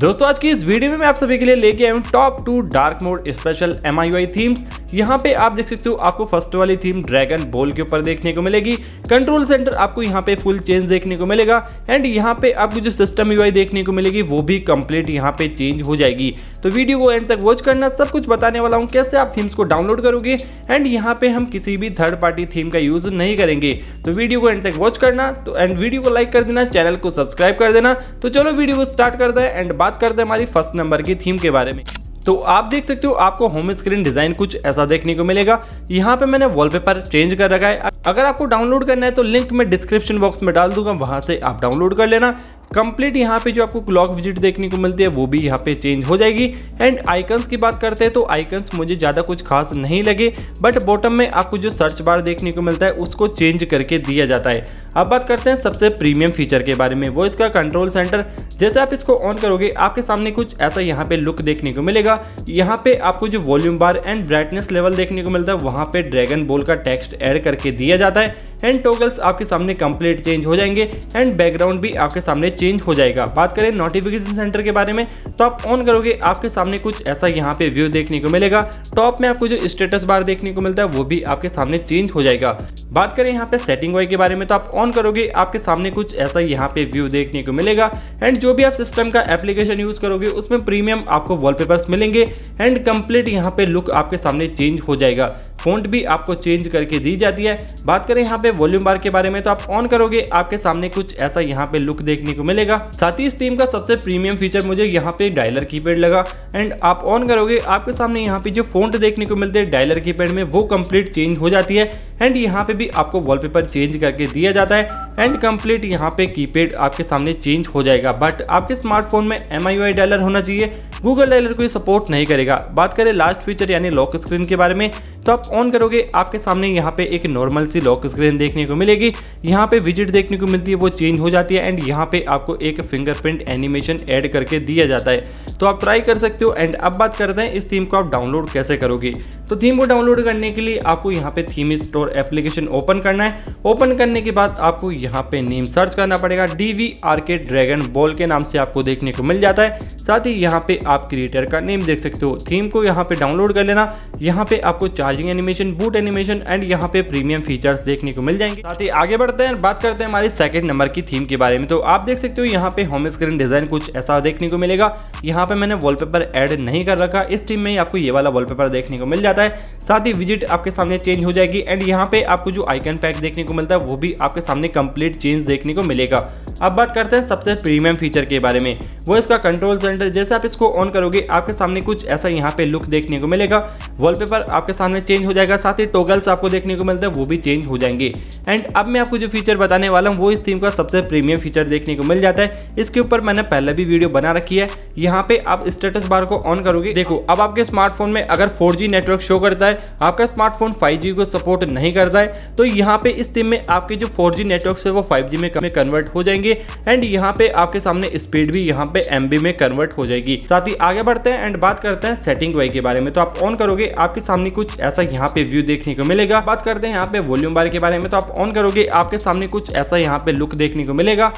दोस्तों आज की इस वीडियो में मैं आप सभी के लिए लेके आया हूँ top two dark mode special M I themes यहाँ पे आप देख सकते हो आपको फर्स्ट वाली थीम ड्रैगन बॉल के ऊपर देखने को मिलेगी कंट्रोल सेंटर आपको यहाँ पे फुल चेंज देखने को मिलेगा एंड यहाँ पे आपको जो सिस्टम यू देखने को मिलेगी वो भी कम्प्लीट यहाँ पे चेंज हो जाएगी तो वीडियो को एंड तक वॉच करना सब कुछ बताने वाला हूँ कैसे आप थीम्स को डाउनलोड करोगे एंड यहाँ पे हम किसी भी थर्ड पार्टी थीम का यूज नहीं करेंगे तो वीडियो को एंड तक वॉच करना तो एंड वीडियो को लाइक कर देना चैनल को सब्सक्राइब कर देना तो चलो वीडियो को स्टार्ट कर दें एंड बात बात करते हैं हमारी फर्स्ट नंबर की थीम के बारे में तो आप देख सकते हो आपको होम स्क्रीन डिज़ाइन कुछ ऐसा देखने को मिलेगा यहाँ पे मैंने वॉलपेपर चेंज कर रखा है अगर आपको डाउनलोड करना है तो लिंक मैं डिस्क्रिप्शन बॉक्स में डाल दूंगा वहां से आप डाउनलोड कर लेना कंप्लीट यहाँ पे जो आपको क्लॉक विजिट देखने को मिलती है वो भी यहाँ पे चेंज हो जाएगी एंड आइकन्स की बात करते हैं तो आइकन्स मुझे ज़्यादा कुछ खास नहीं लगे बट बॉटम में आपको जो सर्च बार देखने को मिलता है उसको चेंज करके दिया जाता है अब बात करते हैं सबसे प्रीमियम फीचर के बारे में वो इसका कंट्रोल सेंटर जैसे आप इसको ऑन करोगे आपके सामने कुछ ऐसा यहाँ पे लुक देखने को मिलेगा यहाँ पे आपको जो volume bar and brightness level देखने को मिलता है वहाँ पे ड्रैगन बॉल का टेक्स्ट ऐड करके दिया जाता है एंड टोगल्स आपके सामने कंप्लीट चेंज हो जाएंगे एंड बैकग्राउंड भी आपके सामने चेंज हो जाएगा बात करें नोटिफिकेशन सेंटर के बारे में तो आप ऑन करोगे आपके सामने कुछ ऐसा यहाँ पे व्यू देखने को मिलेगा टॉप में आपको जो स्टेटस बार देखने को मिलता है वो भी आपके सामने चेंज हो जाएगा बात करें यहाँ पे सेटिंग वाई के बारे में तो आप ऑन करोगे आपके सामने कुछ ऐसा यहाँ पे व्यू देखने को मिलेगा एंड जो भी आप सिस्टम का एप्लीकेशन यूज करोगे उसमें प्रीमियम आपको वॉलपेपर्स मिलेंगे एंड कंप्लीट यहाँ पे लुक आपके सामने चेंज हो जाएगा फ़ॉन्ट भी आपको चेंज करके दी जाती है बात करें यहाँ पे वॉल्यूम बार के बारे में तो आप ऑन करोगे आपके सामने कुछ ऐसा यहाँ पे लुक देखने को मिलेगा साथ ही इस टीम का सबसे प्रीमियम फीचर मुझे यहाँ पे डायलर कीपैड लगा एंड आप ऑन करोगे आपके सामने यहाँ पे जो फोन देखने को मिलते हैं डायलर कीपैड में वो कम्प्लीट चेंज हो जाती है एंड यहाँ पे भी आपको वॉलपेपर चेंज करके दिया जाता है एंड कंप्लीट यहाँ पे कीपैड आपके सामने चेंज हो जाएगा बट आपके स्मार्टफोन में एम आई डायलर होना चाहिए गूगल डायलर को सपोर्ट नहीं करेगा बात करें लास्ट फीचर यानी लॉक स्क्रीन के बारे में तो आप ऑन करोगे आपके सामने यहाँ पे एक नॉर्मल सी लॉक स्क्रीन देखने को मिलेगी यहाँ पे विजिट देखने को मिलती है वो चेंज हो जाती है एंड यहाँ पे आपको एक फिंगरप्रिंट एनिमेशन ऐड करके दिया जाता है तो आप ट्राई कर सकते हो एंड अब बात करते हैं इस थीम को आप डाउनलोड कैसे करोगे तो थीम को डाउनलोड करने के लिए आपको यहाँ पे थीम स्टोर एप्लीकेशन ओपन करना है ओपन करने के बाद आपको यहाँ पे नेम सर्च करना पड़ेगा डी वी आर के ड्रैगन बॉल के नाम से आपको देखने को मिल जाता है साथ ही यहाँ पे आप क्रिएटर का नेम देख सकते हो थीम को यहाँ पे डाउनलोड कर लेना यहाँ पे आपको charge charging animation boot animation and यहाँ पे प्रीमियम फीचर्स देखने को मिल जाएंगे साथ ही आगे बढ़ते हैं बात करते हैं हमारी सेकंड नंबर की थीम के बारे में तो आप देख सकते हो यहाँ पे होम स्क्रीन डिजाइन कुछ ऐसा देखने को मिलेगा यहाँ पे मैंने वॉलपेपर ऐड नहीं कर रखा इस थीम में आपको ये वाला वॉलपेपर देखने को मिल जाता है साथ ही विजिट आपके सामने चेंज हो जाएगी एंड यहाँ पे आपको जो आइकन पैक देखने को मिलता है वो भी आपके सामने कंप्लीट चेंज देखने को मिलेगा अब बात करते हैं सबसे प्रीमियम फीचर के बारे में वो इसका कंट्रोल सेंटर जैसे आप इसको ऑन करोगे आपके सामने कुछ ऐसा यहाँ पे लुक देखने को मिलेगा वॉलपेपर आपके सामने चेंज हो जाएगा साथ ही टोगल्स आपको देखने को मिलते हैं वो भी चेंज हो जाएंगे एंड अब मैं आपको जो फीचर बताने वाला हूँ वो इस थीम का सबसे प्रीमियम फीचर देखने को मिल जाता है इसके ऊपर मैंने पहले भी वीडियो बना रखी है यहाँ पे आप स्टेटस बार को ऑन करोगे देखो अब आपके स्मार्टफोन में अगर फोर नेटवर्क शो करता है आपका स्मार्टफोन फाइव को सपोर्ट नहीं करता है तो यहाँ पे इस थीम में आपके जो फोर नेटवर्क है वो फाइव में कन्वर्ट हो जाएंगे एंड यहाँ पे आपके सामने स्पीड भी यहाँ पे एम में कन्वर्ट हो जाएगी साथ ही आगे बढ़ते हैं एंड बात करते हैं सेटिंग वाई के बारे में तो आप ऑन करोगे आपके सामने कुछ ऐसा ऐसा यहाँ पे व्यू देखने को मिलेगा बात करते हैं यहाँ पे वॉल्यूम बार के बारे में तो आप ऑन करोगे आपके सामने कुछ ऐसा यहाँ पे लुक देखने को मिलेगा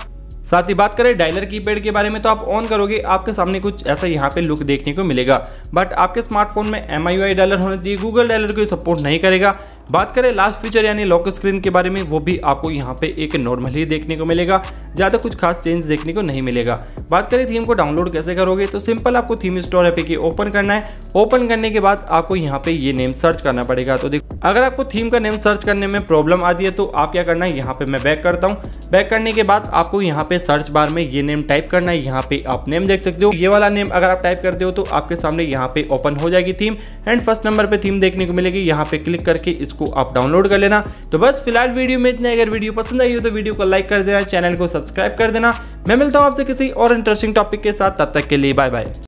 साथ ही बात करें डायलर की पैड के बारे में तो आप ऑन करोगे आपके सामने कुछ ऐसा यहाँ पे लुक देखने को मिलेगा बट आपके स्मार्टफोन में एम आई डायलर होना चाहिए गूगल डायलर को सपोर्ट नहीं करेगा बात करें लास्ट फीचर यानी लॉक स्क्रीन के बारे में वो भी आपको यहाँ पे एक नॉर्मल ही देखने को मिलेगा ज़्यादा कुछ खास चेंज देखने को नहीं मिलेगा बात करें थीम को डाउनलोड कैसे करोगे तो सिंपल आपको थीम स्टोर ऐप की ओपन करना है ओपन करने के बाद आपको यहाँ पे ये नेम सर्च करना पड़ेगा तो देखो अगर आपको थीम का नेम सर्च करने में प्रॉब्लम आती है तो आप क्या करना है यहाँ पे मैं बैक करता हूँ बैक करने के बाद आपको यहाँ पे सर्च बार में ये नेम टाइप करना है यहाँ पे आप नेम देख सकते हो ये वाला नेम अगर आप टाइप करते हो तो आपके सामने यहाँ पे ओपन हो जाएगी थीम एंड फर्स्ट नंबर पे थीम देखने को मिलेगी यहाँ पे क्लिक करके इसको उसको आप डाउनलोड कर लेना तो बस फिलहाल वीडियो में इतना अगर वीडियो पसंद आई हो तो वीडियो को लाइक कर देना चैनल को सब्सक्राइब कर देना मैं मिलता हूँ आपसे किसी और इंटरेस्टिंग टॉपिक के साथ तब तक के लिए बाय बाय